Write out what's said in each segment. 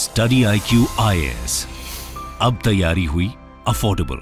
study I Q अब तैयारी हुई अफोर्डेबल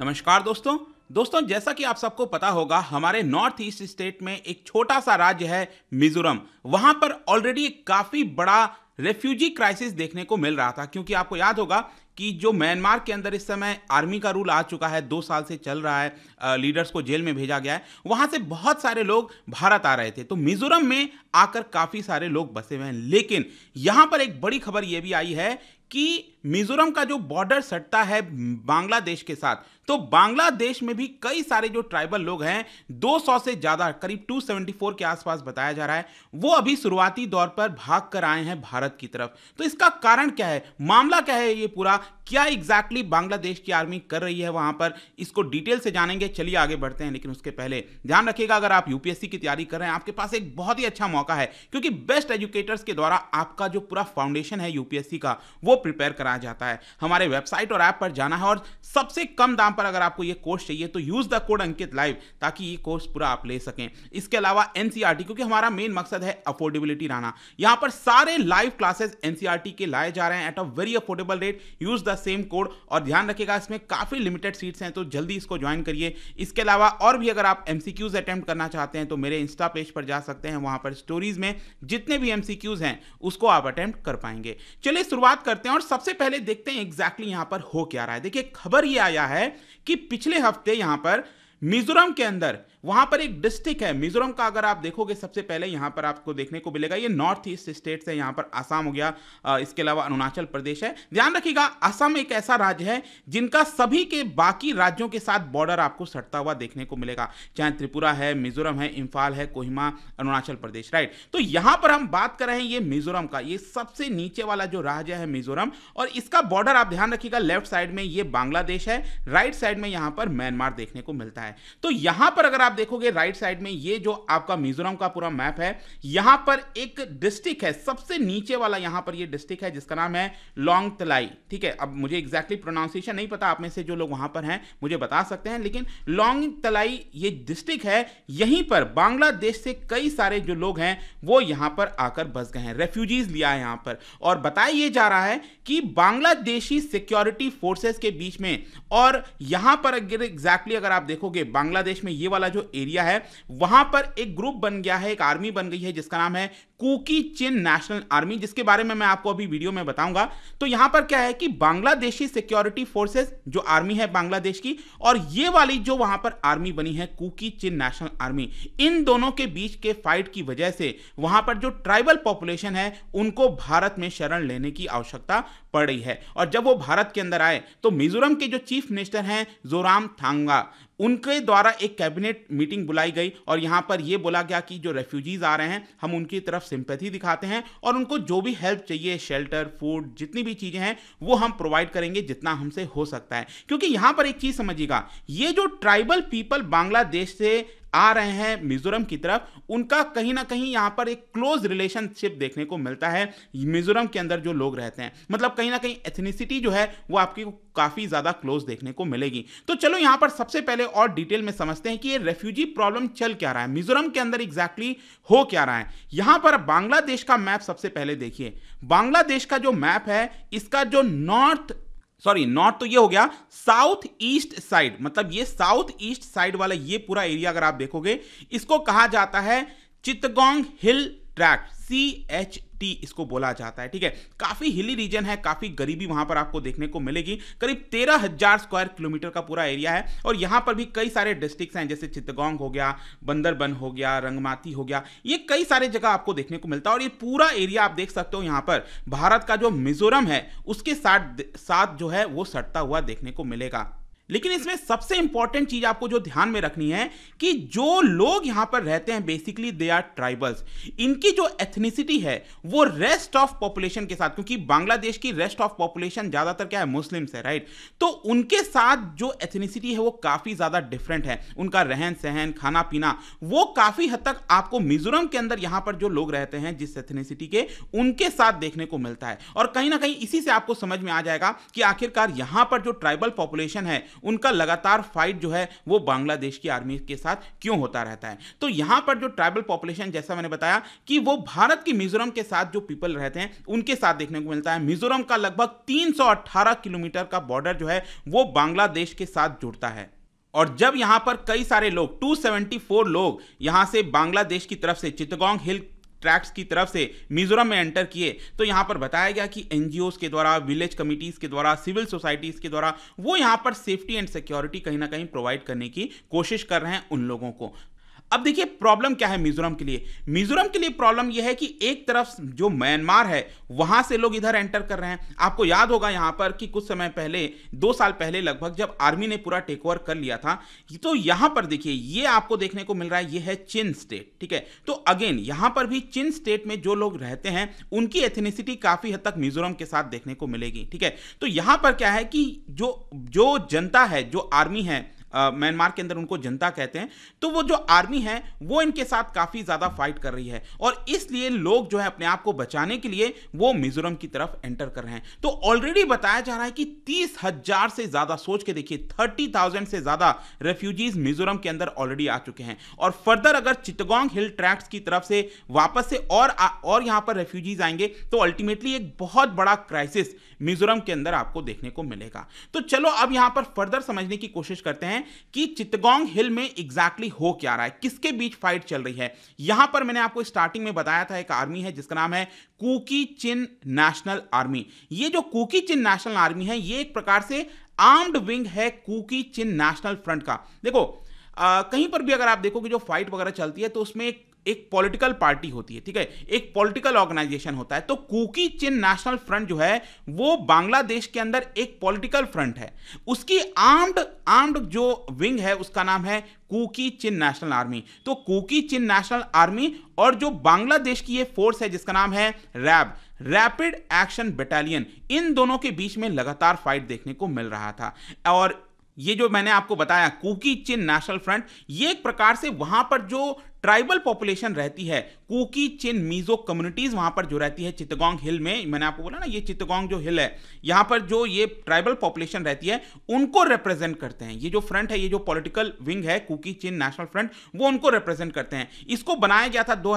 नमस्कार दोस्तों दोस्तों जैसा कि आप सबको पता होगा हमारे नॉर्थ ईस्ट स्टेट में एक छोटा सा राज्य है मिजोरम वहां पर ऑलरेडी काफी बड़ा रेफ्यूजी क्राइसिस देखने को मिल रहा था क्योंकि आपको याद होगा कि जो म्यांमार के अंदर इस समय आर्मी का रूल आ चुका है दो साल से चल रहा है लीडर्स को जेल में भेजा गया है वहां से बहुत सारे लोग भारत आ रहे थे तो मिजोरम में आकर काफ़ी सारे लोग बसे हुए हैं लेकिन यहाँ पर एक बड़ी खबर यह भी आई है कि मिजोरम का जो बॉर्डर सटता है बांग्लादेश के साथ तो बांग्लादेश में भी कई सारे जो ट्राइबल लोग हैं 200 से ज़्यादा करीब 274 के आसपास बताया जा रहा है वो अभी शुरुआती दौर पर भाग कर आए हैं भारत की तरफ तो इसका कारण क्या है मामला क्या है ये पूरा क्या एग्जैक्टली exactly बांग्लादेश की आर्मी कर रही है वहां पर इसको डिटेल से जानेंगे चलिए आगे बढ़ते हैं लेकिन उसके पहले ध्यान रखिएगा अगर आप यूपीएससी की तैयारी कर रहे हैं आपके पास एक बहुत ही अच्छा मौका है क्योंकि बेस्ट एजुकेटर्स के द्वारा आपका जो पूरा फाउंडेशन है यूपीएससी का वो प्रिपेयर कराया आ जाता है हमारे वेबसाइट और ऐप पर जाना है और सबसे कम दाम पर अगर आपको ये कोर्स चाहिए तो use the code Ankit live ताकि ये कोर्स पूरा आप ले सकें इसके अलावा एन e क्योंकि हमारा मेन मकसद है अफोर्डेबिलिटी रहना यहाँ पर सारे लाइव क्लासेस एन के लाए जा रहे हैं at a very affordable rate use the same code और ध्यान रखिएगा इसमें काफ़ी लिमिटेड सीट्स हैं तो जल्दी इसको ज्वाइन करिए इसके अलावा और भी अगर आप एम अटेम्प्ट करना चाहते हैं तो मेरे इंस्टा पेज पर जा सकते हैं वहाँ पर स्टोरीज में जितने भी एम हैं उसको आप अटेम्प्ट कर पाएंगे चलिए शुरुआत करते हैं और सबसे पहले देखते हैं एग्जैक्टली यहां पर हो क्या रहा है देखिए खबर यह आया है कि पिछले हफ्ते यहां पर मिजोरम के अंदर वहां पर एक डिस्ट्रिक्ट है मिजोरम का अगर आप देखोगे सबसे पहले यहां पर आपको देखने को मिलेगा ये नॉर्थ ईस्ट स्टेट्स है यहां पर आसाम हो गया इसके अलावा अरुणाचल प्रदेश है ध्यान रखिएगा असम एक ऐसा राज्य है जिनका सभी के बाकी राज्यों के साथ बॉर्डर आपको सटता हुआ देखने को मिलेगा चाहे त्रिपुरा है मिजोरम है इम्फाल है कोहिमा अरुणाचल प्रदेश राइट तो यहां पर हम बात कर रहे हैं ये मिजोरम का ये सबसे नीचे वाला जो राज्य है मिजोरम और इसका बॉर्डर आप ध्यान रखिएगा लेफ्ट साइड में ये बांग्लादेश है राइट साइड में यहां पर म्यांमार देखने को मिलता है तो यहां पर अगर आप देखोगे राइट साइड में ये जो आपका मिजोरम का पूरा मैप है यहां पर एक डिस्ट्रिक्ट है सबसे नीचे वाला यहां पर ये डिस्ट्रिक्ट है जिसका नाम है लॉन्ग तलाई ठीक है अब मुझे एग्जैक्टली exactly प्रोनाउंसिएशन नहीं पता आप में से जो लोग वहां पर हैं मुझे बता सकते हैं लेकिन लॉन्ग तलाई ये डिस्ट्रिक्ट है यहीं पर बांग्लादेश से कई सारे जो लोग हैं वो यहां पर आकर बस गए हैं रेफ्यूजीज लिया है यहां पर और बताया ये जा रहा है कि बांग्लादेशी सिक्योरिटी फोर्सेस के बीच में और यहां पर एग्जैक्टली exactly अगर आप देखोगे बांग्लादेश में ये वाला जो एरिया है वहां पर एक ग्रुप बन गया है एक आर्मी बन गई है जिसका नाम है कुकी चिन नेशनल आर्मी जिसके बारे में मैं आपको अभी वीडियो में बताऊंगा तो यहां पर क्या है कि बांग्लादेशी सिक्योरिटी फोर्सेस जो आर्मी है बांग्लादेश की और ये वाली जो वहां पर आर्मी बनी है कुकी चिन नेशनल आर्मी इन दोनों के बीच के फाइट की वजह से वहां पर जो ट्राइबल पॉपुलेशन है उनको भारत में शरण लेने की आवश्यकता पड़ रही है और जब वो भारत के अंदर आए तो मिजोरम के जो चीफ मिनिस्टर हैं जोराम थांगा उनके द्वारा एक कैबिनेट मीटिंग बुलाई गई और यहाँ पर यह बोला गया कि जो रेफ्यूजीज आ रहे हैं हम उनकी तरफ सिंपैथी दिखाते हैं और उनको जो भी हेल्प चाहिए शेल्टर फूड जितनी भी चीज़ें हैं वो हम प्रोवाइड करेंगे जितना हमसे हो सकता है क्योंकि यहाँ पर एक चीज़ समझिएगा ये जो ट्राइबल पीपल बांग्लादेश से आ रहे हैं मिजोरम की तरफ उनका कहीं ना कहीं यहाँ पर एक क्लोज रिलेशनशिप देखने को मिलता है मिजोरम के अंदर जो लोग रहते हैं मतलब कहीं ना कहीं एथनिसिटी जो है वो आपकी काफ़ी ज़्यादा क्लोज देखने को मिलेगी तो चलो यहाँ पर सबसे पहले और डिटेल में समझते हैं कि ये रेफ्यूजी प्रॉब्लम चल क्या रहा है मिजोरम के अंदर एग्जैक्टली exactly हो क्या रहा है यहाँ पर बांग्लादेश का मैप सबसे पहले देखिए बांग्लादेश का जो मैप है इसका जो नॉर्थ सॉरी नॉर्थ तो ये हो गया साउथ ईस्ट साइड मतलब ये साउथ ईस्ट साइड वाला ये पूरा एरिया अगर आप देखोगे इसको कहा जाता है Chittagong Hill Tract C H T इसको बोला जाता है ठीक है काफ़ी हिली रीजन है काफ़ी गरीबी वहां पर आपको देखने को मिलेगी करीब तेरह हज़ार स्क्वायर किलोमीटर का पूरा एरिया है और यहां पर भी कई सारे डिस्ट्रिक्ट हैं जैसे चित्तगोंग हो गया बंदरबन हो गया रंगमाती हो गया ये कई सारे जगह आपको देखने को मिलता है और ये पूरा एरिया आप देख सकते हो यहां पर भारत का जो मिजोरम है उसके साथ साथ जो है वो सटता हुआ देखने को मिलेगा लेकिन इसमें सबसे इंपॉर्टेंट चीज आपको जो ध्यान में रखनी है कि जो लोग यहां पर रहते हैं बेसिकली दे आर ट्राइबल्स इनकी जो एथनिसिटी है वो रेस्ट ऑफ पॉपुलेशन के साथ क्योंकि बांग्लादेश की रेस्ट ऑफ पॉपुलेशन ज्यादातर क्या है मुस्लिम्स है राइट तो उनके साथ जो एथनिसिटी है वो काफी ज्यादा डिफरेंट है उनका रहन सहन खाना पीना वो काफी हद तक आपको मिजोरम के अंदर यहां पर जो लोग रहते हैं जिस एथनिसिटी के उनके साथ देखने को मिलता है और कहीं ना कहीं इसी से आपको समझ में आ जाएगा कि आखिरकार यहां पर जो ट्राइबल पॉपुलेशन है उनका लगातार फाइट जो है वो बांग्लादेश की आर्मी के साथ क्यों होता रहता है तो यहां पर जो ट्राइबल पॉपुलेशन जैसा मैंने बताया कि वो भारत की मिजोरम के साथ जो पीपल रहते हैं उनके साथ देखने को मिलता है मिजोरम का लगभग 318 किलोमीटर का बॉर्डर जो है वो बांग्लादेश के साथ जुड़ता है और जब यहां पर कई सारे लोग 274 लोग यहां से बांग्लादेश की तरफ से चितगोंग हिल ट्रैक्स की तरफ से मिजोरम में एंटर किए तो यहां पर बताया गया कि एनजीओ के द्वारा विलेज कमिटीज़ के द्वारा सिविल सोसाइटीज़ के द्वारा वो यहां पर सेफ्टी एंड सिक्योरिटी कहीं ना कहीं प्रोवाइड करने की कोशिश कर रहे हैं उन लोगों को अब देखिए प्रॉब्लम क्या है मिजोरम के लिए मिजोरम के लिए प्रॉब्लम यह है कि एक तरफ जो म्यांमार है वहां से लोग इधर एंटर कर रहे हैं आपको याद होगा यहां पर कि कुछ समय पहले दो साल पहले लगभग जब आर्मी ने पूरा टेक ओवर कर लिया था तो यहां पर देखिए ये आपको देखने को मिल रहा है ये है चिन स्टेट ठीक है तो अगेन यहां पर भी चिन स्टेट में जो लोग रहते हैं उनकी एथेनिसिटी काफी हद तक मिजोरम के साथ देखने को मिलेगी ठीक है तो यहां पर क्या है कि जो जो जनता है जो आर्मी है म्यांमार के अंदर उनको जनता कहते हैं तो वो जो आर्मी है वो इनके साथ काफ़ी ज़्यादा फाइट कर रही है और इसलिए लोग जो है अपने आप को बचाने के लिए वो मिजोरम की तरफ एंटर कर रहे हैं तो ऑलरेडी बताया जा रहा है कि तीस हजार से ज़्यादा सोच के देखिए थर्टी थाउजेंड से ज़्यादा रेफ्यूजीज मिजोरम के अंदर ऑलरेडी आ चुके हैं और फर्दर अगर चितगोंग हिल ट्रैक्स की तरफ से वापस से और आ, और यहां पर रेफ्यूजीज आएंगे तो अल्टीमेटली एक बहुत बड़ा क्राइसिस मिजोरम के अंदर आपको देखने को मिलेगा तो चलो अब यहां पर फर्दर समझने की कोशिश करते हैं हैं कि चितगोंग हिल में एग्जैक्टली हो क्या रहा है किसके बीच फाइट चल रही है यहां पर मैंने आपको स्टार्टिंग में बताया था एक आर्मी है जिसका नाम है कुकी चिन नेशनल आर्मी ये जो कुकी चिन नेशनल आर्मी है ये एक प्रकार से आर्म्ड विंग है कुकी चिन नेशनल फ्रंट का देखो आ, कहीं पर भी अगर आप देखोगे जो फाइट वगैरह चलती है तो उसमें एक एक पॉलिटिकल पार्टी होती है ठीक है एक पॉलिटिकल ऑर्गेनाइजेशन होता है तो कुकी चिन नेशनल फ्रंट जो है वो बांग्लादेश के अंदर एक पॉलिटिकल फ्रंट है उसकी आर्म्ड आर्म्ड जो विंग है उसका नाम है कुकी चिन नेशनल आर्मी तो कुकी चिन नेशनल आर्मी और जो बांग्लादेश की ये फोर्स है जिसका नाम है रैब रैपिड एक्शन बटालियन इन दोनों के बीच में लगातार फाइट देखने को मिल रहा था और ये जो मैंने आपको बताया कुकी चिन नेशनल फ्रंट ये एक प्रकार से वहां पर जो ट्राइबल पॉपुलेशन रहती है कुकी चिन मीजो कम्युनिटीज वहां पर जो रहती है चितगोंग हिल में मैंने आपको बोला ना ये चितगोंग जो हिल है यहां पर जो ये ट्राइबल पॉपुलेशन रहती है उनको रिप्रेजेंट करते हैं ये जो फ्रंट है ये जो पॉलिटिकल विंग है कुकी चिन नेशनल फ्रंट वो उनको रिप्रेजेंट करते हैं इसको बनाया गया था दो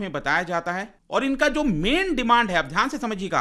में बताया जाता है और इनका जो मेन डिमांड है आप ध्यान से समझिएगा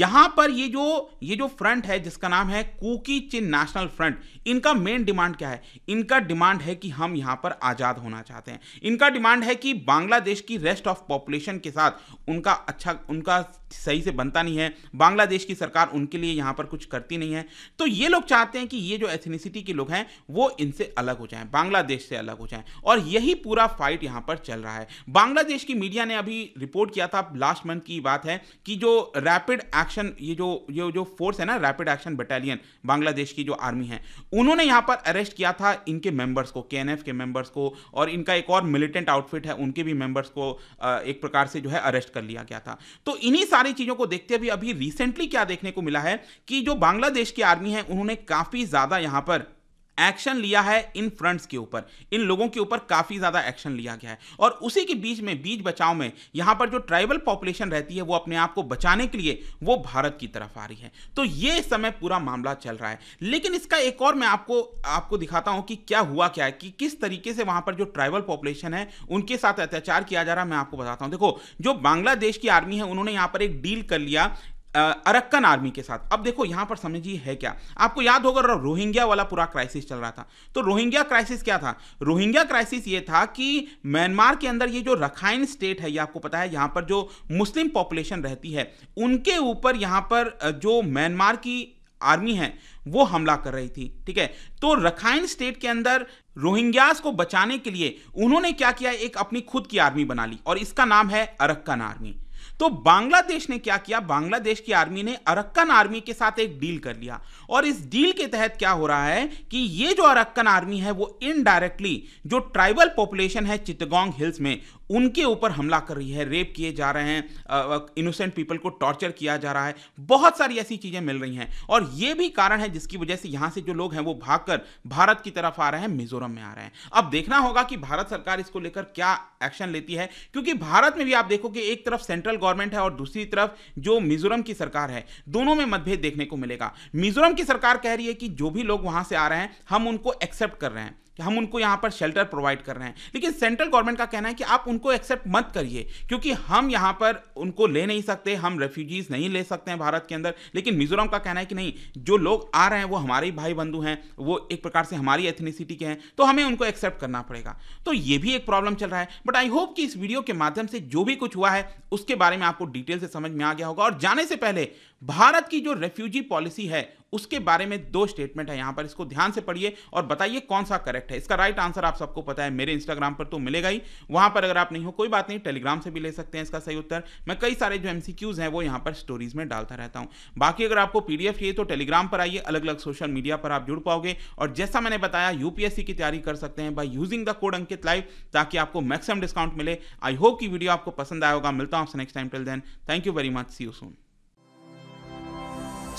यहां पर ये जो ये जो फ्रंट है जिसका नाम है कुकी चिन नेशनल फ्रंट इनका मेन डिमांड क्या है इनका डिमांड है कि हम यहां पर आजाद होना चाहते हैं इनका डिमांड है कि बांग्लादेश की रेस्ट ऑफ पॉपुलेशन के साथ उनका अच्छा उनका सही से बनता नहीं है बांग्लादेश की सरकार उनके लिए यहाँ पर कुछ करती नहीं है तो ये लोग चाहते हैं कि ये जो एथनिसिटी के लोग हैं वो इनसे अलग हो जाएं बांग्लादेश से अलग हो जाएं और यही पूरा फाइट यहाँ पर चल रहा है बांग्लादेश की मीडिया ने अभी रिपोर्ट किया था लास्ट मंथ की बात है कि जो रैपिड एक्शन ये जो ये जो फोर्स है ना रैपिड एक्शन बटालियन बांग्लादेश की जो आर्मी है उन्होंने यहाँ पर अरेस्ट किया था इनके मेंबर्स को के के मेंबर्स को और इनका एक और मिलिटेंट मिलिटेंट आउटफिट है उनके भी मेंबर्स को एक प्रकार से जो है अरेस्ट कर लिया गया था तो इन्हीं सारी चीज़ों को देखते हुए अभी रिसेंटली क्या देखने को मिला है कि जो बांग्लादेश की आर्मी है उन्होंने काफ़ी ज़्यादा यहां पर एक्शन लिया है इन फ्रंट्स के ऊपर इन लोगों के ऊपर काफ़ी ज़्यादा एक्शन लिया गया है और उसी के बीच में बीच बचाव में यहां पर जो ट्राइबल पॉपुलेशन रहती है वो अपने आप को बचाने के लिए वो भारत की तरफ आ रही है तो ये समय पूरा मामला चल रहा है लेकिन इसका एक और मैं आपको आपको दिखाता हूं कि क्या हुआ क्या है कि किस तरीके से वहां पर जो ट्राइबल पॉपुलेशन है उनके साथ अत्याचार किया जा रहा है मैं आपको बताता हूं देखो जो बांग्लादेश की आर्मी है उन्होंने यहां पर एक डील कर लिया अरक्कन आर्मी के साथ अब देखो यहाँ पर समझिए है क्या आपको याद होगा रोहिंग्या वाला पूरा क्राइसिस चल रहा था तो रोहिंग्या क्राइसिस क्या था रोहिंग्या क्राइसिस ये था कि म्यांमार के अंदर ये जो रखाइन स्टेट है ये आपको पता है यहाँ पर जो मुस्लिम पॉपुलेशन रहती है उनके ऊपर यहाँ पर जो म्यांमार की आर्मी है वो हमला कर रही थी ठीक है तो रखाइन स्टेट के अंदर रोहिंग्यास को बचाने के लिए उन्होंने क्या किया एक अपनी खुद की आर्मी बना ली और इसका नाम है अरक्कन आर्मी तो बांग्लादेश ने क्या किया बांग्लादेश की आर्मी ने अरक्कन आर्मी के साथ एक डील कर लिया और इस डील के तहत क्या हो रहा है कि ये जो अरक्कन आर्मी है वो इनडायरेक्टली जो ट्राइबल पॉपुलेशन है चिटगोंग हिल्स में उनके ऊपर हमला कर रही है रेप किए जा रहे हैं इनोसेंट पीपल को टॉर्चर किया जा रहा है बहुत सारी ऐसी चीज़ें मिल रही हैं और ये भी कारण है जिसकी वजह से यहाँ से जो लोग हैं वो भागकर भारत की तरफ आ रहे हैं मिजोरम में आ रहे हैं अब देखना होगा कि भारत सरकार इसको लेकर क्या एक्शन लेती है क्योंकि भारत में भी आप देखो कि एक तरफ सेंट्रल गवर्नमेंट है और दूसरी तरफ जो मिजोरम की सरकार है दोनों में मतभेद देखने को मिलेगा मिजोरम की सरकार कह रही है कि जो भी लोग वहां से आ रहे हैं हम उनको एक्सेप्ट कर रहे हैं कि हम उनको यहाँ पर शेल्टर प्रोवाइड कर रहे हैं लेकिन सेंट्रल गवर्नमेंट का कहना है कि आप उनको एक्सेप्ट मत करिए क्योंकि हम यहाँ पर उनको ले नहीं सकते हम रेफ्यूजीज नहीं ले सकते हैं भारत के अंदर लेकिन मिजोरम का कहना है कि नहीं जो लोग आ रहे हैं वो हमारे भाई बंधु हैं वो एक प्रकार से हमारी एथनिसिटी के हैं तो हमें उनको एक्सेप्ट करना पड़ेगा तो ये भी एक प्रॉब्लम चल रहा है बट आई होप कि इस वीडियो के माध्यम से जो भी कुछ हुआ है उसके बारे में आपको डिटेल से समझ में आ गया होगा और जाने से पहले भारत की जो रेफ्यूजी पॉलिसी है उसके बारे में दो स्टेटमेंट है यहां पर इसको ध्यान से पढ़िए और बताइए कौन सा करेक्ट है इसका राइट आंसर आप सबको पता है मेरे इंस्टाग्राम पर तो मिलेगा ही वहां पर अगर आप नहीं हो कोई बात नहीं टेलीग्राम से भी ले सकते हैं इसका सही उत्तर मैं कई सारे जो एमसीक्यूज हैं वो यहां पर स्टोरीज में डालता रहता हूं बाकी अगर आपको पीडीएफ चाहिए तो टेलीग्राम पर आइए अलग अलग सोशल मीडिया पर आप जुड़ पाओगे और जैसा मैंने बताया यूपीएससी की तैयारी कर सकते हैं by using the code Ankit live ताकि आपको मैक्सिमम डिस्काउंट मिले आई होप की वीडियो आपको पसंद आएगा मिलता हूं आपसे next time till then thank you very much see you soon